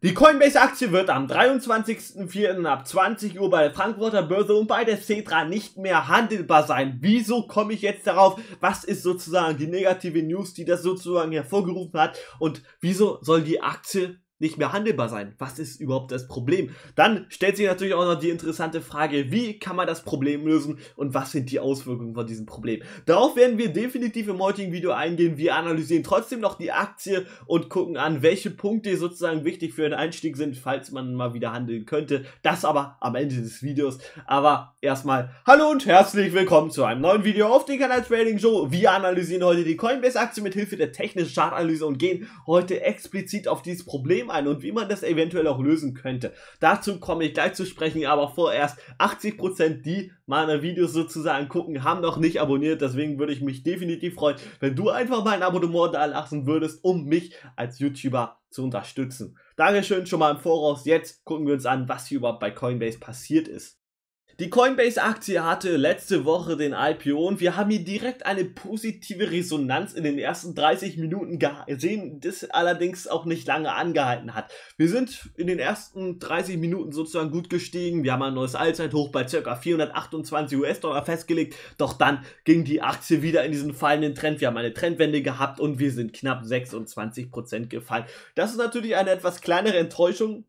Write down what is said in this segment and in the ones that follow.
Die Coinbase-Aktie wird am 23.04. ab 20 Uhr bei der Frankfurter Börse und bei der Cetra nicht mehr handelbar sein. Wieso komme ich jetzt darauf? Was ist sozusagen die negative News, die das sozusagen hervorgerufen hat? Und wieso soll die Aktie nicht mehr handelbar sein. Was ist überhaupt das Problem? Dann stellt sich natürlich auch noch die interessante Frage, wie kann man das Problem lösen und was sind die Auswirkungen von diesem Problem? Darauf werden wir definitiv im heutigen Video eingehen. Wir analysieren trotzdem noch die Aktie und gucken an, welche Punkte sozusagen wichtig für den Einstieg sind, falls man mal wieder handeln könnte. Das aber am Ende des Videos. Aber erstmal hallo und herzlich willkommen zu einem neuen Video auf dem Kanal Trading Show. Wir analysieren heute die Coinbase-Aktie mit Hilfe der technischen Chartanalyse und gehen heute explizit auf dieses Problem Problem und wie man das eventuell auch lösen könnte. Dazu komme ich gleich zu sprechen, aber vorerst 80% die meine Videos sozusagen gucken, haben noch nicht abonniert, deswegen würde ich mich definitiv freuen, wenn du einfach mal ein Abonnement da lassen würdest, um mich als YouTuber zu unterstützen. Dankeschön schon mal im Voraus. Jetzt gucken wir uns an, was hier überhaupt bei Coinbase passiert ist. Die Coinbase-Aktie hatte letzte Woche den IPO und wir haben hier direkt eine positive Resonanz in den ersten 30 Minuten gesehen, das allerdings auch nicht lange angehalten hat. Wir sind in den ersten 30 Minuten sozusagen gut gestiegen. Wir haben ein neues Allzeithoch bei ca. 428 US-Dollar festgelegt. Doch dann ging die Aktie wieder in diesen fallenden Trend. Wir haben eine Trendwende gehabt und wir sind knapp 26% gefallen. Das ist natürlich eine etwas kleinere Enttäuschung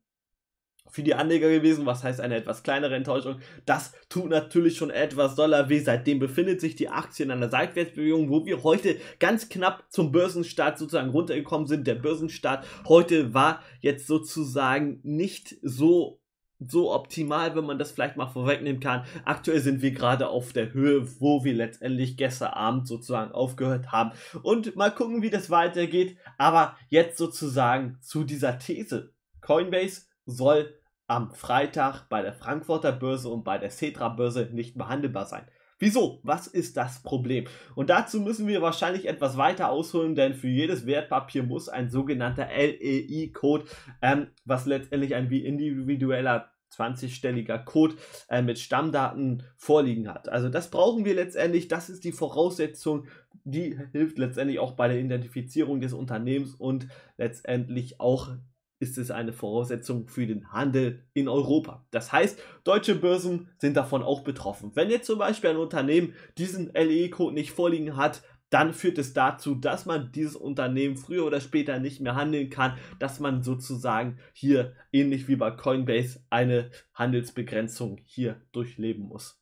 für die Anleger gewesen, was heißt eine etwas kleinere Enttäuschung. Das tut natürlich schon etwas doller weh. Seitdem befindet sich die Aktie in einer Seitwärtsbewegung, wo wir heute ganz knapp zum Börsenstart sozusagen runtergekommen sind. Der Börsenstart heute war jetzt sozusagen nicht so so optimal, wenn man das vielleicht mal vorwegnehmen kann. Aktuell sind wir gerade auf der Höhe, wo wir letztendlich gestern Abend sozusagen aufgehört haben. Und mal gucken, wie das weitergeht. Aber jetzt sozusagen zu dieser These. Coinbase soll am Freitag bei der Frankfurter Börse und bei der Cetra Börse nicht mehr handelbar sein. Wieso? Was ist das Problem? Und dazu müssen wir wahrscheinlich etwas weiter ausholen, denn für jedes Wertpapier muss ein sogenannter LEI-Code, ähm, was letztendlich ein wie individueller 20-stelliger Code äh, mit Stammdaten vorliegen hat. Also das brauchen wir letztendlich, das ist die Voraussetzung, die hilft letztendlich auch bei der Identifizierung des Unternehmens und letztendlich auch ist es eine Voraussetzung für den Handel in Europa. Das heißt, deutsche Börsen sind davon auch betroffen. Wenn jetzt zum Beispiel ein Unternehmen diesen LE-Code e nicht vorliegen hat, dann führt es dazu, dass man dieses Unternehmen früher oder später nicht mehr handeln kann, dass man sozusagen hier ähnlich wie bei Coinbase eine Handelsbegrenzung hier durchleben muss.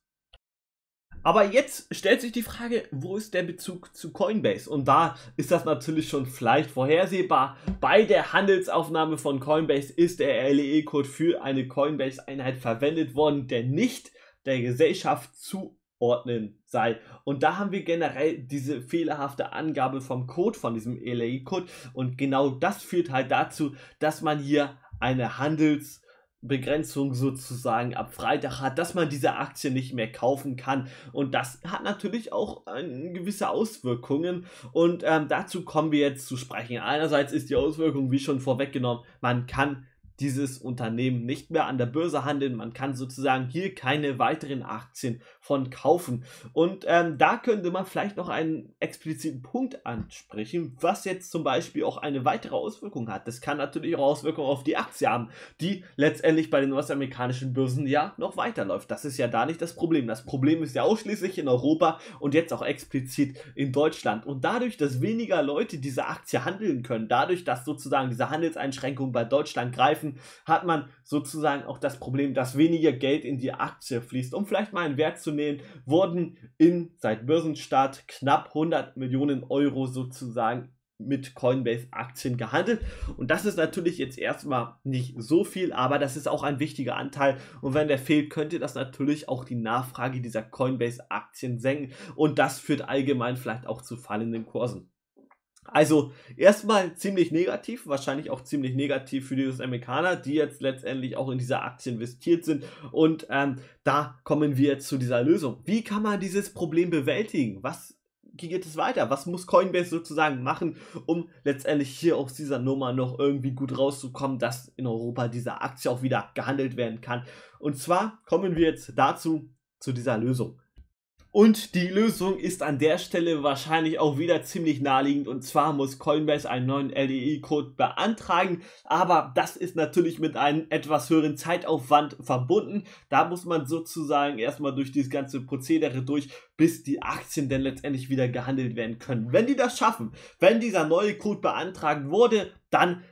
Aber jetzt stellt sich die Frage, wo ist der Bezug zu Coinbase? Und da ist das natürlich schon vielleicht vorhersehbar. Bei der Handelsaufnahme von Coinbase ist der LEE-Code für eine Coinbase-Einheit verwendet worden, der nicht der Gesellschaft zuordnen sei. Und da haben wir generell diese fehlerhafte Angabe vom Code, von diesem LEE-Code. Und genau das führt halt dazu, dass man hier eine Handels- Begrenzung sozusagen ab Freitag hat, dass man diese Aktie nicht mehr kaufen kann. Und das hat natürlich auch äh, gewisse Auswirkungen. Und ähm, dazu kommen wir jetzt zu sprechen. Einerseits ist die Auswirkung, wie schon vorweggenommen, man kann dieses Unternehmen nicht mehr an der Börse handeln. Man kann sozusagen hier keine weiteren Aktien von kaufen. Und ähm, da könnte man vielleicht noch einen expliziten Punkt ansprechen, was jetzt zum Beispiel auch eine weitere Auswirkung hat. Das kann natürlich auch Auswirkungen auf die Aktie haben, die letztendlich bei den US-amerikanischen Börsen ja noch weiterläuft. Das ist ja da nicht das Problem. Das Problem ist ja ausschließlich in Europa und jetzt auch explizit in Deutschland. Und dadurch, dass weniger Leute diese Aktie handeln können, dadurch, dass sozusagen diese Handelseinschränkungen bei Deutschland greifen, dessen hat man sozusagen auch das Problem, dass weniger Geld in die Aktie fließt. Um vielleicht mal einen Wert zu nehmen, wurden in seit Börsenstart knapp 100 Millionen Euro sozusagen mit Coinbase Aktien gehandelt. Und das ist natürlich jetzt erstmal nicht so viel, aber das ist auch ein wichtiger Anteil. Und wenn der fehlt, könnte das natürlich auch die Nachfrage dieser Coinbase Aktien senken. Und das führt allgemein vielleicht auch zu fallenden Kursen. Also erstmal ziemlich negativ, wahrscheinlich auch ziemlich negativ für die US-Amerikaner, die jetzt letztendlich auch in diese Aktie investiert sind. Und ähm, da kommen wir jetzt zu dieser Lösung. Wie kann man dieses Problem bewältigen? Was geht es weiter? Was muss Coinbase sozusagen machen, um letztendlich hier aus dieser Nummer noch irgendwie gut rauszukommen, dass in Europa diese Aktie auch wieder gehandelt werden kann? Und zwar kommen wir jetzt dazu, zu dieser Lösung. Und die Lösung ist an der Stelle wahrscheinlich auch wieder ziemlich naheliegend. Und zwar muss Coinbase einen neuen LDI-Code beantragen. Aber das ist natürlich mit einem etwas höheren Zeitaufwand verbunden. Da muss man sozusagen erstmal durch dieses ganze Prozedere durch, bis die Aktien dann letztendlich wieder gehandelt werden können. Wenn die das schaffen, wenn dieser neue Code beantragt wurde, dann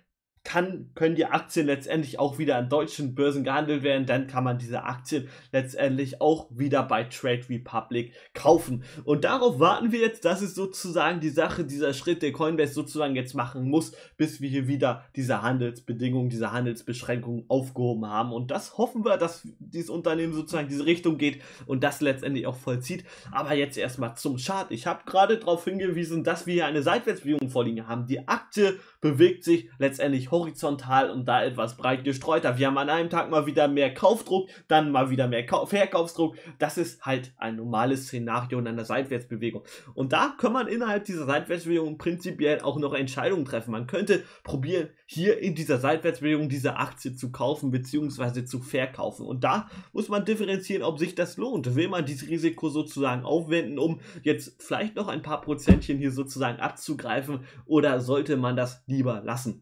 kann, können die Aktien letztendlich auch wieder an deutschen Börsen gehandelt werden. Dann kann man diese Aktien letztendlich auch wieder bei Trade Republic kaufen. Und darauf warten wir jetzt. Das ist sozusagen die Sache, dieser Schritt, der Coinbase sozusagen jetzt machen muss, bis wir hier wieder diese Handelsbedingungen, diese Handelsbeschränkungen aufgehoben haben. Und das hoffen wir, dass dieses Unternehmen sozusagen diese Richtung geht und das letztendlich auch vollzieht. Aber jetzt erstmal zum Chart. Ich habe gerade darauf hingewiesen, dass wir hier eine Seitwärtsbewegung vorliegen haben. Die Aktie bewegt sich letztendlich horizontal und da etwas breit gestreuter. Wir haben an einem Tag mal wieder mehr Kaufdruck, dann mal wieder mehr Kau Verkaufsdruck. Das ist halt ein normales Szenario in einer Seitwärtsbewegung. Und da kann man innerhalb dieser Seitwärtsbewegung prinzipiell auch noch Entscheidungen treffen. Man könnte probieren, hier in dieser Seitwärtsbewegung diese Aktie zu kaufen bzw. zu verkaufen. Und da muss man differenzieren, ob sich das lohnt. Will man dieses Risiko sozusagen aufwenden, um jetzt vielleicht noch ein paar Prozentchen hier sozusagen abzugreifen oder sollte man das lieber lieber lassen.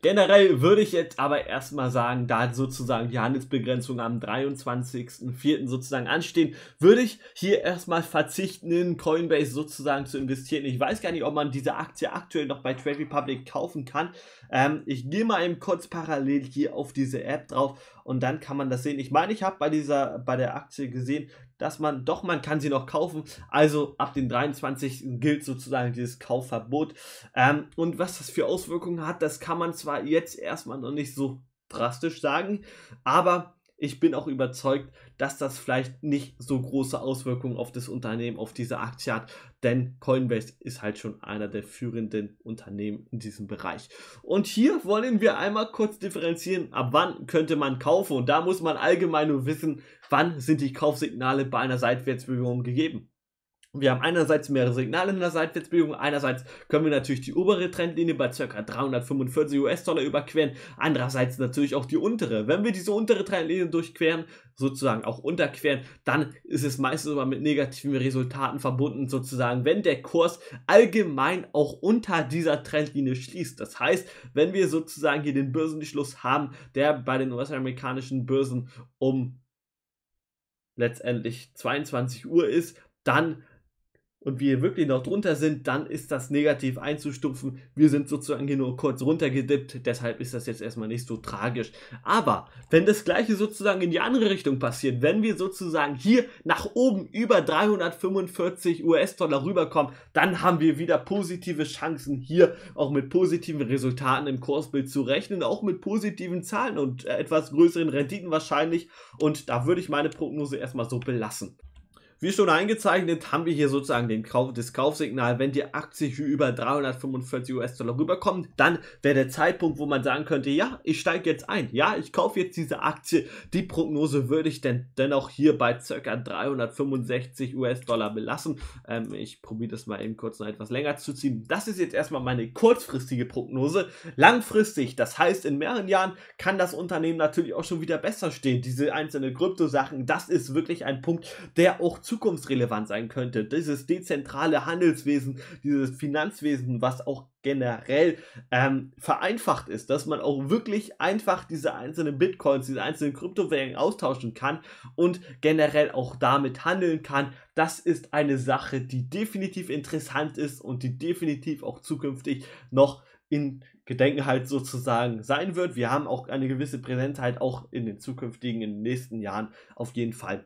Generell würde ich jetzt aber erstmal sagen, da sozusagen die Handelsbegrenzung am 23.04. sozusagen anstehen, würde ich hier erstmal verzichten, in Coinbase sozusagen zu investieren. Ich weiß gar nicht, ob man diese Aktie aktuell noch bei Trade Republic kaufen kann. Ähm, ich gehe mal eben kurz parallel hier auf diese App drauf und dann kann man das sehen. Ich meine, ich habe bei dieser, bei der Aktie gesehen, dass man, doch, man kann sie noch kaufen. Also ab dem 23. gilt sozusagen dieses Kaufverbot. Ähm, und was das für Auswirkungen hat, das kann man zwar jetzt erstmal noch nicht so drastisch sagen, aber ich bin auch überzeugt, dass das vielleicht nicht so große Auswirkungen auf das Unternehmen, auf diese Aktie hat, denn Coinbase ist halt schon einer der führenden Unternehmen in diesem Bereich. Und hier wollen wir einmal kurz differenzieren, ab wann könnte man kaufen und da muss man allgemein nur wissen, wann sind die Kaufsignale bei einer Seitwärtsbewegung gegeben. Wir haben einerseits mehrere Signale in der Seitwärtsbewegung, einerseits können wir natürlich die obere Trendlinie bei ca. 345 US-Dollar überqueren, andererseits natürlich auch die untere. Wenn wir diese untere Trendlinie durchqueren, sozusagen auch unterqueren, dann ist es meistens immer mit negativen Resultaten verbunden, sozusagen, wenn der Kurs allgemein auch unter dieser Trendlinie schließt. Das heißt, wenn wir sozusagen hier den Börsenschluss haben, der bei den US-amerikanischen Börsen um letztendlich 22 Uhr ist, dann und wir wirklich noch drunter sind, dann ist das negativ einzustufen. Wir sind sozusagen hier nur kurz runtergedippt, deshalb ist das jetzt erstmal nicht so tragisch. Aber wenn das gleiche sozusagen in die andere Richtung passiert, wenn wir sozusagen hier nach oben über 345 US-Dollar rüberkommen, dann haben wir wieder positive Chancen hier auch mit positiven Resultaten im Kursbild zu rechnen, auch mit positiven Zahlen und äh, etwas größeren Renditen wahrscheinlich. Und da würde ich meine Prognose erstmal so belassen. Wie schon eingezeichnet, haben wir hier sozusagen den Kauf, das Kaufsignal. Wenn die Aktie hier über 345 US-Dollar rüberkommt, dann wäre der Zeitpunkt, wo man sagen könnte, ja, ich steige jetzt ein. Ja, ich kaufe jetzt diese Aktie. Die Prognose würde ich denn dennoch hier bei ca. 365 US-Dollar belassen. Ähm, ich probiere das mal eben kurz noch etwas länger zu ziehen. Das ist jetzt erstmal meine kurzfristige Prognose. Langfristig, das heißt, in mehreren Jahren kann das Unternehmen natürlich auch schon wieder besser stehen. Diese einzelnen Krypto-Sachen, das ist wirklich ein Punkt, der auch zu zukunftsrelevant sein könnte. Dieses dezentrale Handelswesen, dieses Finanzwesen, was auch generell ähm, vereinfacht ist, dass man auch wirklich einfach diese einzelnen Bitcoins, diese einzelnen Kryptowährungen austauschen kann und generell auch damit handeln kann. Das ist eine Sache, die definitiv interessant ist und die definitiv auch zukünftig noch in Gedenkenheit sozusagen sein wird. Wir haben auch eine gewisse Präsenz halt auch in den zukünftigen, in den nächsten Jahren auf jeden Fall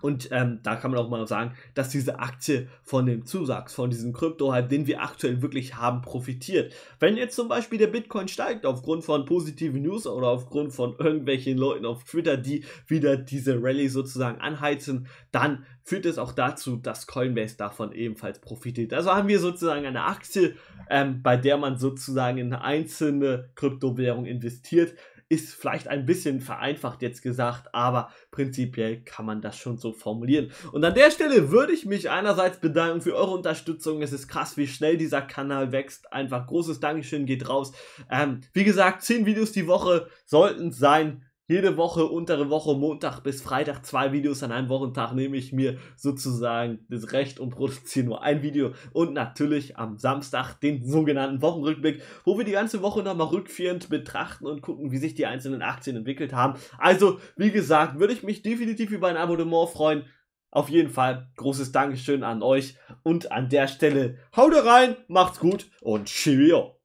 und ähm, da kann man auch mal sagen, dass diese Aktie von dem Zusatz, von diesem Krypto-Hype, den wir aktuell wirklich haben, profitiert. Wenn jetzt zum Beispiel der Bitcoin steigt aufgrund von positiven News oder aufgrund von irgendwelchen Leuten auf Twitter, die wieder diese Rallye sozusagen anheizen, dann führt es auch dazu, dass Coinbase davon ebenfalls profitiert. Also haben wir sozusagen eine Aktie, ähm, bei der man sozusagen in eine einzelne Kryptowährung investiert, ist vielleicht ein bisschen vereinfacht jetzt gesagt, aber prinzipiell kann man das schon so formulieren. Und an der Stelle würde ich mich einerseits bedanken für eure Unterstützung. Es ist krass, wie schnell dieser Kanal wächst. Einfach großes Dankeschön geht raus. Ähm, wie gesagt, 10 Videos die Woche sollten sein jede Woche, untere Woche, Montag bis Freitag zwei Videos an einem Wochentag nehme ich mir sozusagen das Recht und produziere nur ein Video. Und natürlich am Samstag den sogenannten Wochenrückblick, wo wir die ganze Woche nochmal rückführend betrachten und gucken, wie sich die einzelnen Aktien entwickelt haben. Also, wie gesagt, würde ich mich definitiv über ein Abonnement freuen. Auf jeden Fall großes Dankeschön an euch und an der Stelle haut rein, macht's gut und cheerio!